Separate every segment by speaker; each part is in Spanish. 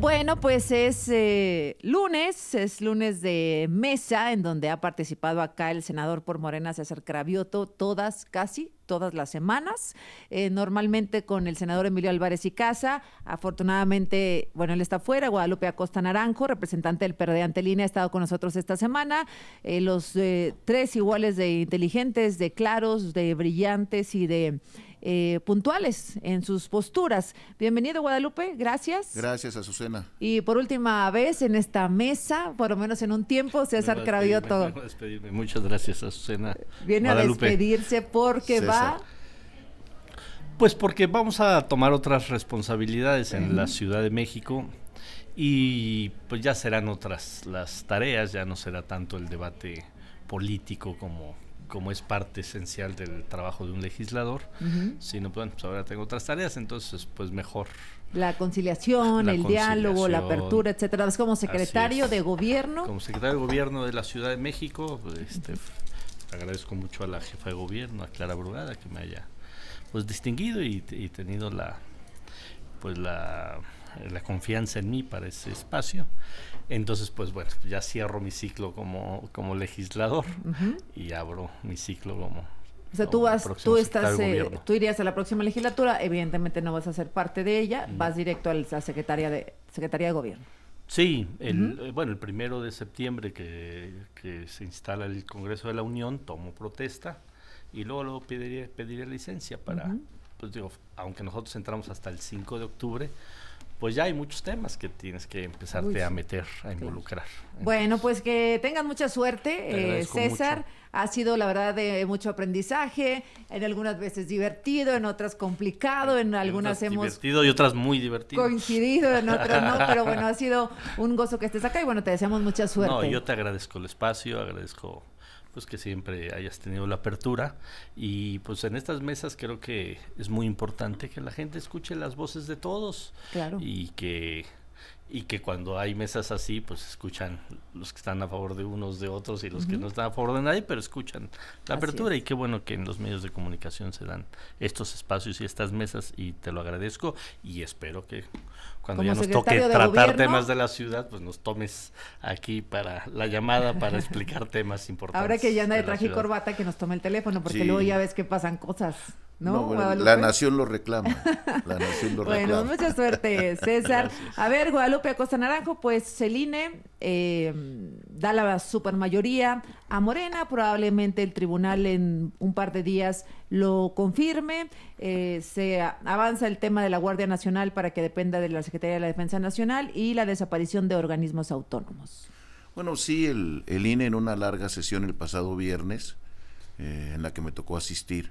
Speaker 1: Bueno, pues es eh, lunes, es lunes de mesa en donde ha participado acá el senador por Morena César Cravioto todas, casi todas las semanas, eh, normalmente con el senador Emilio Álvarez y Casa. Afortunadamente, bueno, él está fuera, Guadalupe Acosta Naranjo, representante del PRD línea, ha estado con nosotros esta semana. Eh, los tres iguales de inteligentes, de claros, de brillantes y de... Eh, puntuales en sus posturas. Bienvenido, Guadalupe, gracias.
Speaker 2: Gracias, Azucena.
Speaker 1: Y por última vez en esta mesa, por lo menos en un tiempo, César todo.
Speaker 3: Muchas gracias, Azucena. Viene a despedirse
Speaker 1: porque va.
Speaker 3: Pues porque vamos a tomar otras responsabilidades en la Ciudad de México y pues ya serán otras las tareas, ya no será tanto el debate político como como es parte esencial del trabajo de un legislador, si no sino pues, pues ahora tengo otras tareas, entonces pues mejor.
Speaker 1: La conciliación, el diálogo, la apertura, etcétera. Es como secretario de gobierno.
Speaker 3: Como secretario de gobierno de la Ciudad de México, pues, este, pues, agradezco mucho a la jefa de gobierno, a Clara Brugada, que me haya pues distinguido y tenido la, pues la, confianza en mí para ese espacio. Entonces, pues bueno, ya cierro mi ciclo como, como legislador y abro mi ciclo como... O sea, tú vas, tú estás, eh,
Speaker 1: tú irías a la próxima legislatura, evidentemente no vas a ser parte de ella, vas directo a la secretaria de, secretaría de gobierno.
Speaker 3: Sí, el, eh, bueno, el primero de septiembre que, se instala el Congreso de la Unión, tomo protesta y luego, luego pediría licencia para, pues digo, aunque nosotros entramos hasta el 5 de octubre, pues ya hay muchos temas que tienes que empezarte a meter, a involucrar.
Speaker 1: bueno, pues que tengas mucha suerte, eh, César. Ha sido, la verdad, de mucho aprendizaje, en algunas veces divertido, en otras complicado, en, en algunas hemos...
Speaker 3: Divertido y otras muy divertido. Coincidido, en otras no, pero bueno, ha
Speaker 1: sido un gozo que estés acá y bueno, te deseamos mucha suerte. No, yo
Speaker 3: te agradezco el espacio, agradezco pues que siempre hayas tenido la apertura y pues en estas mesas creo que es muy importante que la gente escuche las voces de todos y que y que cuando hay mesas así, pues escuchan los que están a favor de unos, de otros y los que no están a favor de nadie, pero escuchan la apertura y qué bueno que en los medios de comunicación se dan estos espacios y estas mesas y te lo agradezco y espero que cuando ya nos toque tratar temas de la ciudad, pues nos tomes aquí para la llamada para explicar temas importantes. Ahora que ya de traje corbata,
Speaker 1: que nos tome el teléfono, porque luego ya ves que pasan cosas la
Speaker 2: nación lo reclama. bueno,
Speaker 1: mucha suerte, César. a ver, Guadalupe Acosta Naranjo, pues el eh, da la supermayoría a Morena. Probablemente el tribunal en un par de días lo confirme. Eh, se avanza el tema de la Guardia Nacional para que dependa de la Secretaría de la Defensa Nacional y la desaparición de organismos autónomos.
Speaker 2: Bueno, sí, el INE en una larga sesión el pasado viernes eh, en la que me tocó asistir,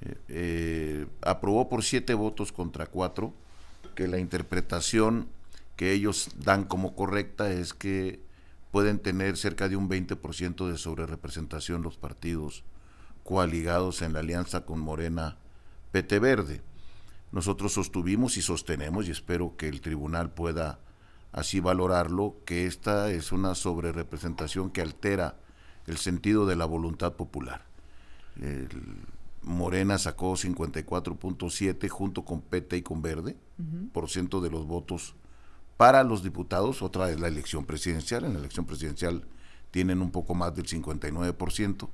Speaker 2: eh, eh, aprobó por siete votos contra cuatro que la interpretación que ellos dan como correcta es que pueden tener cerca de un 20% de sobrerepresentación los partidos coaligados en la alianza con Morena PT Verde. Nosotros sostuvimos y sostenemos, y espero que el tribunal pueda así valorarlo, que esta es una sobrerepresentación que altera el sentido de la voluntad popular. Morena sacó 54.7 junto con PT y con Verde por ciento de los votos para los diputados. Otra es la elección presidencial. En la elección presidencial tienen un poco más del 59%,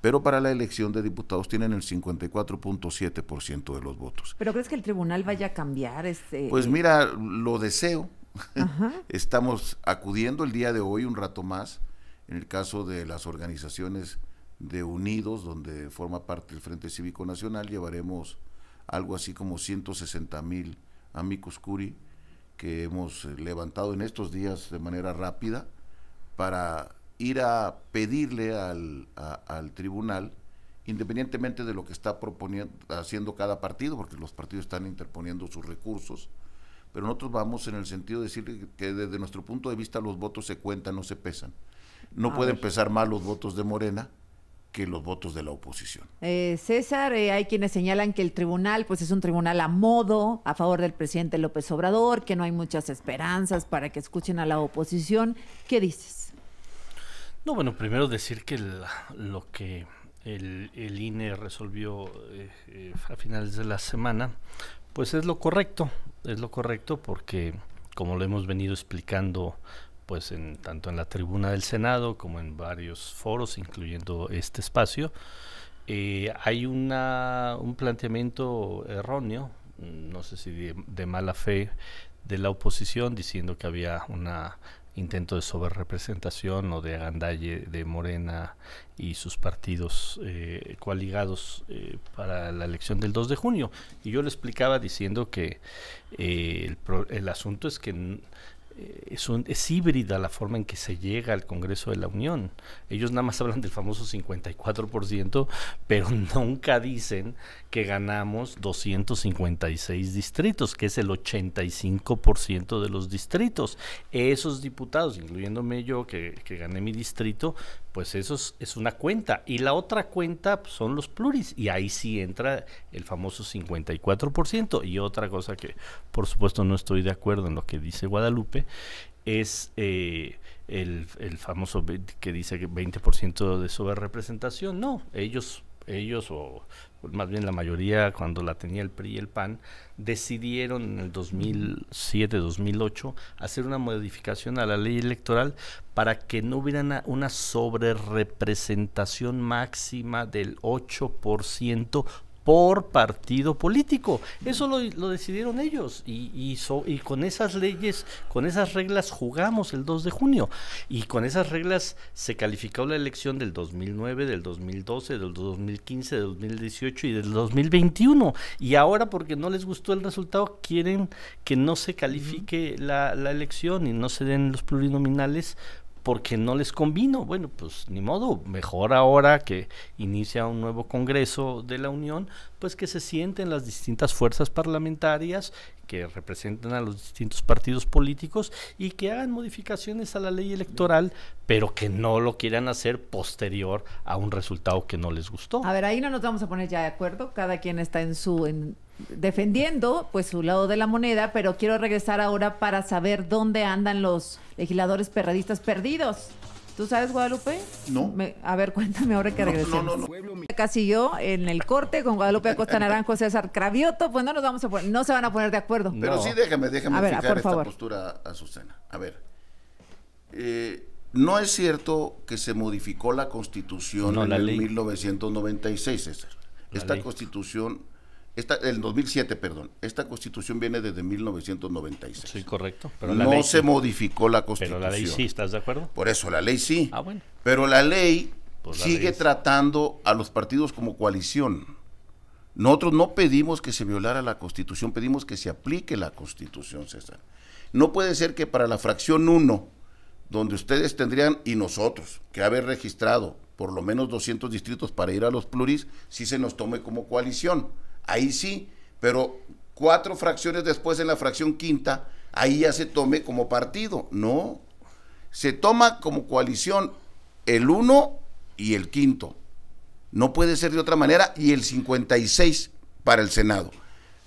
Speaker 2: pero para la elección de diputados tienen el 54.7% de los votos.
Speaker 1: ¿Pero crees que el tribunal vaya a cambiar? Este... Pues eh? mira,
Speaker 2: lo deseo. Estamos acudiendo el día de hoy un rato más en el caso de las organizaciones de Unidos, donde forma parte el Frente Cívico Nacional, llevaremos algo así como 160 mil amigos curi que hemos eh, levantado en estos días de manera rápida para ir a pedirle al, al tribunal, independientemente de lo que está proponiendo, haciendo cada partido, porque los partidos están interponiendo sus recursos, pero nosotros vamos en el sentido de decir que desde nuestro punto de vista los votos se cuentan, no se pesan no pueden pesar más los votos de Morena que los votos de la oposición.
Speaker 1: Eh, César, eh, hay quienes señalan que el tribunal pues es un tribunal a modo, a favor del presidente López Obrador, que no hay muchas esperanzas para que escuchen a la oposición. ¿Qué dices?
Speaker 3: No, bueno, primero decir que lo que el, INE resolvió eh, a finales de la semana, pues es lo correcto, es lo correcto porque, como lo hemos venido explicando pues en, tanto en la tribuna del Senado como en varios foros, incluyendo este espacio, eh, hay una, un planteamiento erróneo, no sé si de, mala fe, de la oposición diciendo que había un intento de sobrerepresentación o de agandalle de Morena y sus partidos eh, coaligados eh, para la elección del 2 de junio. Y yo le explicaba diciendo que el, el asunto es que eh, es, un, es, híbrida la forma en que se llega al Congreso de la Unión. Ellos nada más hablan del famoso 54%, pero nunca dicen que ganamos 256 distritos, que es el 85% de los distritos. Esos diputados, incluyéndome yo que, gané mi distrito, pues eso es, es una cuenta. Y la otra cuenta pues, son los pluris, y ahí sí entra el famoso 54%. Y otra cosa que, por supuesto, no estoy de acuerdo en lo que dice Guadalupe, es eh, el, famoso que dice que 20% de sobrerepresentación. No, ellos, ellos o más bien la mayoría cuando la tenía el PRI y el PAN, decidieron en el 2007-2008 hacer una modificación a la ley electoral para que no hubiera una, una sobrerepresentación máxima del 8% por partido político. Eso lo, decidieron ellos y, y, y con esas leyes, con esas reglas jugamos el 2 de junio y con esas reglas se calificó la elección del 2009, del 2012, del 2015, del 2018 y del 2021. Y ahora porque no les gustó el resultado quieren que no se califique la, la elección y no se den los plurinominales porque no les convino. Bueno, pues ni modo, mejor ahora que inicia un nuevo Congreso de la Unión, pues que se sienten las distintas fuerzas parlamentarias que representan a los distintos partidos políticos y que hagan modificaciones a la ley electoral, pero que no lo quieran hacer posterior a un resultado que no les gustó.
Speaker 1: A ver, ahí no nos vamos a poner ya de acuerdo, cada quien está en su defendiendo pues su lado de la moneda, pero quiero regresar ahora para saber dónde andan los legisladores perradistas perdidos. ¿Tú sabes, Guadalupe? No. a ver, cuéntame ahora que regresamos. No, no, no, Casi yo en el corte con Guadalupe Acosta Naranjo, César Cravioto, pues no nos vamos a poner, no se van a poner de acuerdo. Pero sí
Speaker 2: déjame, déjame a ver, esta postura, Azucena. A ver, eh, no es cierto que se modificó la Constitución en la el 1996, César. Esta Constitución esta, el 2007, perdón. Esta constitución viene desde 1996. Sí, correcto. Pero no se modificó la constitución. Pero la ley sí, ¿estás de acuerdo? Por eso, la ley sí. Ah, bueno. Pero la ley pues sigue tratando a los partidos como coalición. Nosotros no pedimos que se violara la constitución, pedimos que se aplique la constitución, César. No puede ser que para la fracción 1, donde ustedes tendrían, y nosotros, que haber registrado por lo menos 200 distritos para ir a los pluris, sí se nos tome como coalición ahí sí, pero cuatro fracciones después en la fracción quinta, ahí ya se tome como partido. No, se toma como coalición el uno y el quinto. No puede ser de otra manera y el 56 para el Senado.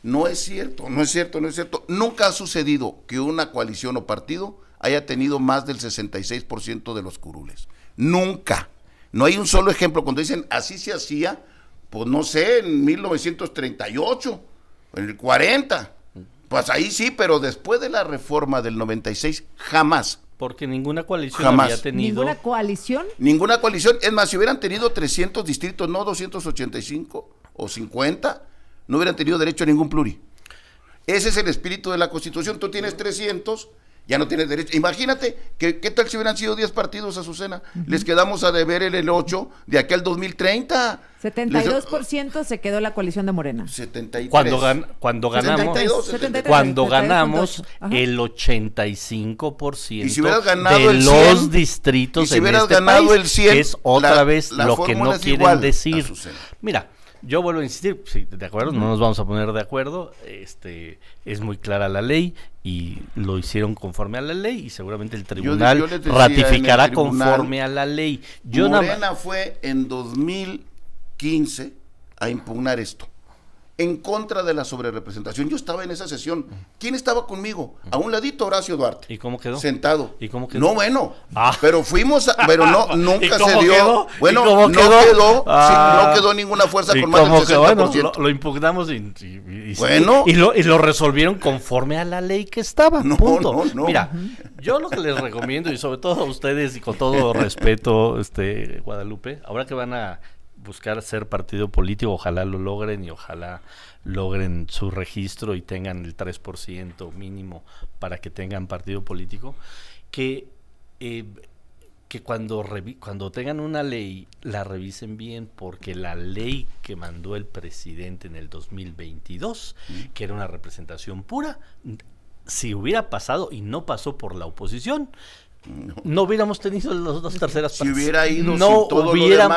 Speaker 2: No es cierto, no es cierto, no es cierto. Nunca ha sucedido que una coalición o partido haya tenido más del 66% de los curules. Nunca. No hay un solo ejemplo. Cuando dicen así se hacía, pues no sé, en 1938, en el 40. Pues ahí sí, pero después de la reforma del 96, jamás. Porque ninguna coalición jamás. había tenido. ¿Ninguna
Speaker 3: coalición?
Speaker 2: Ninguna coalición. Es más, si hubieran tenido 300 distritos, no 285 o 50, no hubieran tenido derecho a ningún pluri. Ese es el espíritu de la Constitución. Tú tienes 300 ya no tiene derecho. Imagínate, que, ¿qué tal si hubieran sido 10 partidos, Azucena? Uh -huh. Les quedamos a deber el 8 de aquel 2030. 72%
Speaker 1: se quedó la coalición
Speaker 3: de Morena.
Speaker 2: 73. Cuando, gan... cuando ganamos, 72, cuando ganamos
Speaker 3: el 85% si ganado de los distritos y si en este ganado país, el 100, es otra vez lo que no quieren decir. Mira, yo vuelvo a insistir, de pues, acuerdo, no nos vamos a poner de acuerdo, este es muy clara la ley y lo hicieron conforme a la ley y seguramente el tribunal ratificará conforme a
Speaker 2: la ley. Yo Morena fue en 2015 a impugnar esto en contra de la sobrerepresentación. Yo estaba en esa sesión. ¿Quién estaba conmigo? A un ladito Horacio Duarte. ¿Y cómo quedó? Sentado. ¿Y cómo quedó? No, bueno. Ah. Pero fuimos, pero no, nunca se dio. Quedó? Bueno, no quedó, no ah. quedó ninguna fuerza con más del 60%.
Speaker 3: lo, impugnamos y, Lo, y, lo, resolvieron conforme a la ley que estaba. No, punto. Mira, yo lo que les recomiendo, y sobre todo a ustedes, y con todo respeto, este Guadalupe, ahora que van a buscar ser partido político, ojalá lo logren y ojalá logren su registro y tengan el 3% mínimo para que tengan partido político, que, eh, que cuando, cuando tengan una ley la revisen bien porque la ley que mandó el presidente en el 2022, que era una representación pura, si hubiera pasado y no pasó por la oposición, no. hubiéramos tenido las dos terceras partes. Si hubiera ido no sin hubiera,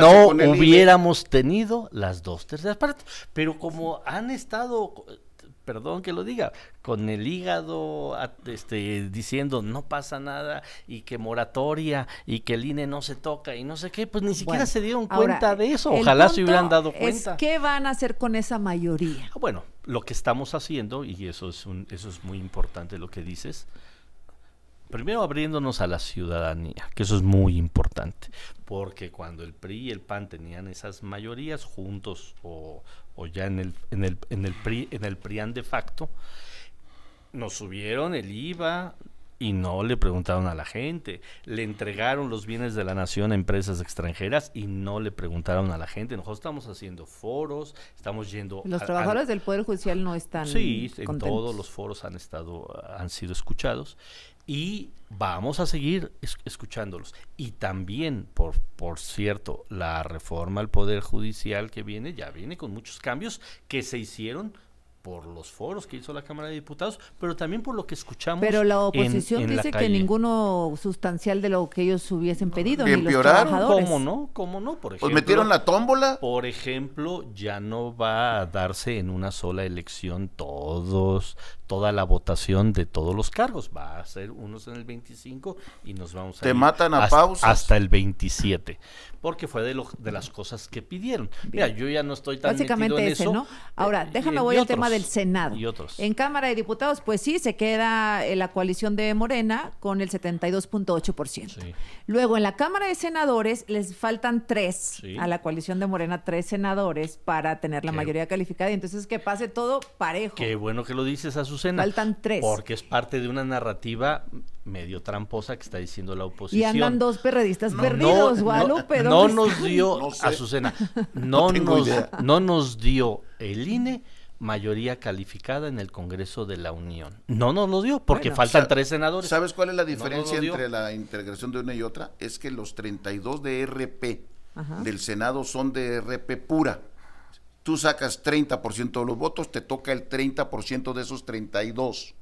Speaker 3: No hubiéramos tenido las dos terceras partes. Pero como han estado, perdón que lo diga, con el hígado este, diciendo no pasa nada y que moratoria y que el INE no se toca y no sé qué, pues ni siquiera se dieron cuenta de eso. Ojalá se hubieran dado cuenta.
Speaker 1: ¿Qué van a hacer con esa mayoría?
Speaker 3: Ah, bueno, lo que estamos haciendo, y eso es, un, eso es muy importante lo que dices, Primero abriéndonos a la ciudadanía, que eso es muy importante, porque cuando el PRI y el PAN tenían esas mayorías juntos o, ya en el, en, el, en, el PRI, en el PRIAN de facto, nos subieron el IVA, y no le preguntaron a la gente. Le entregaron los bienes de la nación a empresas extranjeras y no le preguntaron a la gente. Nosotros estamos haciendo foros, estamos yendo. Los trabajadores
Speaker 1: del Poder Judicial no están. Sí, en todos
Speaker 3: los foros han estado, han sido escuchados y vamos a seguir escuchándolos. Y también, por, por cierto, la reforma al Poder Judicial que viene, ya viene con muchos cambios que se hicieron por los foros que hizo la Cámara de Diputados, pero también por lo que escuchamos. Pero la oposición dice que
Speaker 1: ninguno sustancial de lo que ellos hubiesen pedido. Ni los ¿Cómo no?
Speaker 3: ¿Cómo no? Por pues metieron la tómbola. Por ejemplo, ya no va a darse en una sola elección todos toda la votación de todos los cargos. Va a ser unos en el 25 y nos vamos a... Te matan a hasta, Hasta el 27, porque fue de, los de las cosas que pidieron. Mira, yo ya no estoy tan... Básicamente en ese, ¿no?
Speaker 1: Ahora, eh, déjame voy al tema del Senado. Y otros. En Cámara de Diputados, pues sí, se queda eh, la coalición de Morena con el 72.8%. Sí. Luego, en la Cámara de Senadores les faltan tres, a la coalición de Morena, tres senadores para tener la mayoría calificada y entonces que pase todo parejo.
Speaker 3: Qué bueno que lo dices a sus Faltan tres. Porque es parte de una narrativa medio tramposa que está diciendo la oposición. Y andan
Speaker 1: dos perredistas perdidos, no, Guadalupe. No, nos dio, no
Speaker 3: sé. Azucena, no, nos, no nos dio el INE mayoría calificada en el Congreso de la Unión. No nos lo dio, porque faltan tres
Speaker 2: senadores. ¿Sabes cuál es la diferencia entre la integración de una y otra? Es que los 32 de RP del Senado son de RP pura tú sacas 30% de los votos, te toca el 30% de esos 32.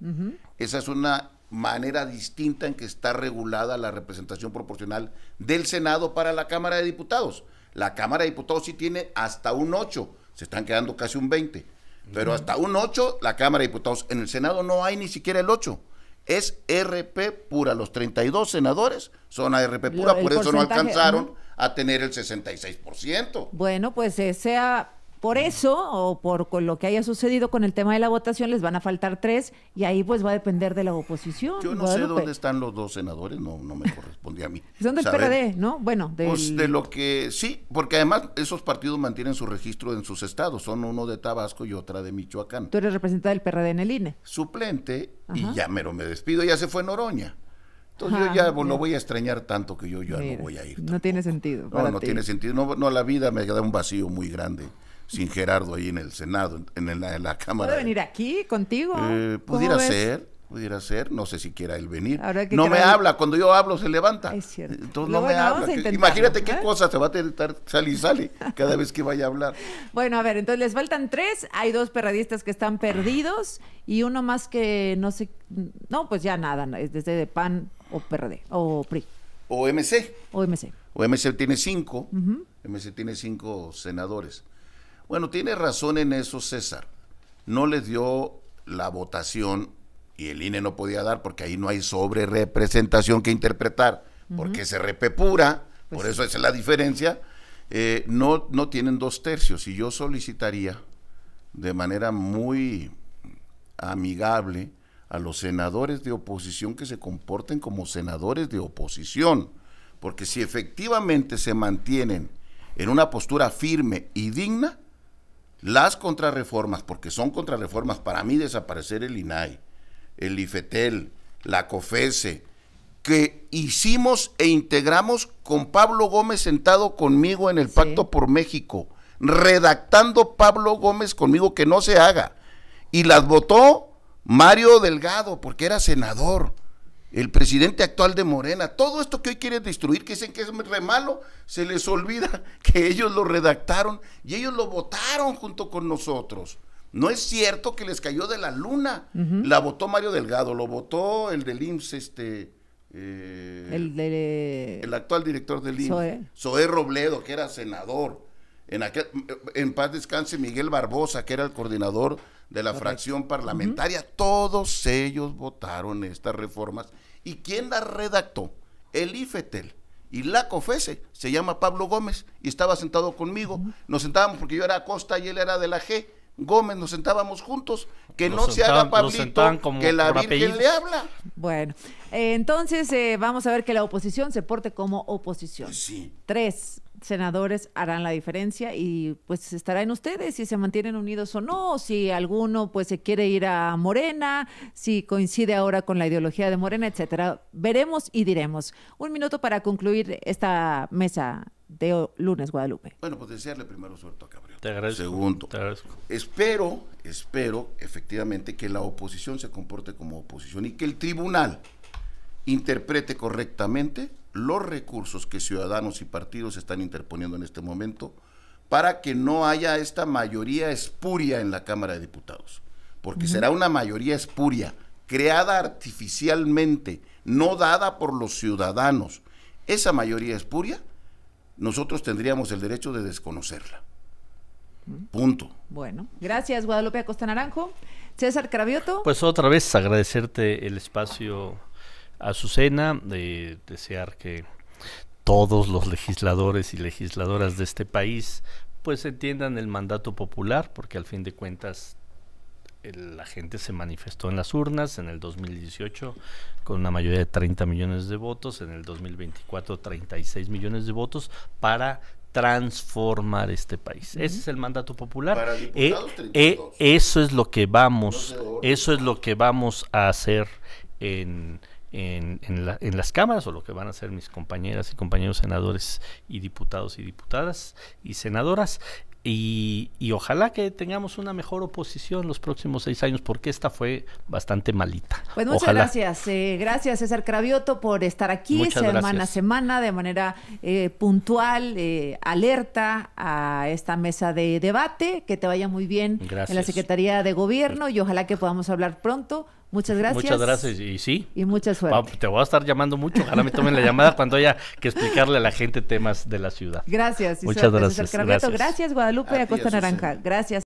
Speaker 2: Esa es una manera distinta en que está regulada la representación proporcional del Senado para la Cámara de Diputados. La Cámara de Diputados sí tiene hasta un 8, se están quedando casi un 20, pero hasta un 8 la Cámara de Diputados. En el Senado no hay ni siquiera el 8 es RP pura. Los 32 senadores son a RP pura, por eso no alcanzaron a tener el 66%.
Speaker 1: Bueno, pues esa eh, por eso, o por lo que haya sucedido con el tema de la votación, les van a faltar tres y ahí pues va a depender de la oposición. Yo no sé dónde
Speaker 2: están los dos senadores, no, no me corresponde a mí. Son del PRD,
Speaker 1: ¿no? Bueno, pues, de
Speaker 2: lo que sí, porque además esos partidos mantienen su registro en sus estados, son uno de Tabasco y otra de Michoacán. Tú eres
Speaker 1: representante del PRD en el INE.
Speaker 2: Suplente y ya mero me despido, ya se fue Noroña. Entonces yo ah, ya no voy a extrañar tanto que yo ya no voy a ir.
Speaker 1: No tiene sentido. No, no tiene
Speaker 2: sentido. No, la vida me queda un vacío muy grande sin Gerardo ahí en el Senado, en, la, Cámara. ¿Puede
Speaker 1: venir aquí contigo?
Speaker 2: Eh, pudiera ser. Pudiera ser, no sé si quiera él venir. no me habla, cuando yo hablo se levanta. Es cierto. Entonces no me habla. imagínate qué ¿eh? cosa se va a tentar, sale y sale cada vez que vaya a hablar.
Speaker 1: Bueno, a ver, entonces les faltan tres, hay dos perradistas que están perdidos y uno más que no sé, no, pues ya nada, es desde PAN o PRD o PRI.
Speaker 2: O MC. O MC. O MC tiene cinco, MC tiene cinco senadores. Bueno, tiene razón en eso César. No les dio la votación y el INE no podía dar porque ahí no hay sobre representación que interpretar, porque se repepura, pues por eso es la diferencia. Eh, no, no tienen dos tercios y yo solicitaría de manera muy amigable a los senadores de oposición que se comporten como senadores de oposición, porque si efectivamente se mantienen en una postura firme y digna, las contrarreformas, porque son contrarreformas, para mí desaparecer el INAI, el IFETEL, la COFESE, e, que hicimos e integramos con Pablo Gómez sentado conmigo en el Pacto por México, redactando Pablo Gómez conmigo que no se haga. Y las votó Mario Delgado, porque era senador el presidente actual de Morena, todo esto que hoy quieren destruir, que dicen que es re malo, se les olvida que ellos lo redactaron y ellos lo votaron junto con nosotros. No es cierto que les cayó de la luna. La votó Mario Delgado, lo votó el del IMSS, este. Eh, el, actual director del IMSS, Zoe Robledo, que era senador en en paz descanse Miguel Barbosa, que era el coordinador de la fracción parlamentaria, todos ellos votaron estas reformas. ¿Y quién las redactó? El IFETEL. Y la COFESE, se llama Pablo Gómez, y estaba sentado conmigo. Nos sentábamos porque yo era Costa y él era de la G. Gómez, nos sentábamos juntos, que no se haga Pablito, que la Virgen le
Speaker 1: habla. Bueno, eh, entonces eh, vamos a ver que la oposición se porte como oposición. Sí. Tres, senadores harán la diferencia y pues estará en ustedes si se mantienen unidos o no, si alguno pues se quiere ir a Morena, si coincide ahora con la ideología de Morena, etcétera. Veremos y diremos. Un minuto para concluir esta mesa de lunes Guadalupe.
Speaker 2: Bueno, pues desearle primero suerte a Cabrera. Te agradezco. Segundo, espero, espero efectivamente que la oposición se comporte como oposición y que el tribunal interprete correctamente los recursos que ciudadanos y partidos están interponiendo en este momento para que no haya esta mayoría espuria en la Cámara de Diputados, porque será una mayoría espuria creada artificialmente, no dada por los ciudadanos. Esa mayoría espuria, nosotros tendríamos el derecho de desconocerla. Mm. Punto.
Speaker 1: Bueno, gracias Guadalupe Acosta Naranjo. César Carabioto.
Speaker 2: Pues otra vez agradecerte
Speaker 3: el espacio Azucena, de desear que todos los legisladores y legisladoras de este país pues entiendan el mandato popular, porque al fin de cuentas la gente se manifestó en las urnas en el 2018 con una mayoría de 30 millones de votos, en el 2024 36 millones de votos para transformar este país. Ese es el mandato popular. E, e eso es lo que vamos, eso es lo que vamos a hacer en en, las cámaras o lo que van a ser mis compañeras y compañeros senadores y diputados y diputadas y senadoras. Y, ojalá que tengamos una mejor oposición los próximos seis años, porque esta fue bastante malita. Pues muchas
Speaker 1: gracias. Eh, gracias, César Cravioto, por estar aquí semana a semana de manera eh, puntual, eh, alerta a esta mesa de debate. Que te vaya muy bien en la Secretaría de Gobierno y ojalá que podamos hablar pronto Muchas gracias. Muchas gracias
Speaker 3: y sí. Y mucha suerte. te voy a estar llamando mucho. Ojalá me tomen la llamada cuando haya que explicarle a la gente temas de la ciudad. Gracias. muchas gracias. Gracias. gracias.
Speaker 1: Guadalupe de Acosta Naranja. Gracias.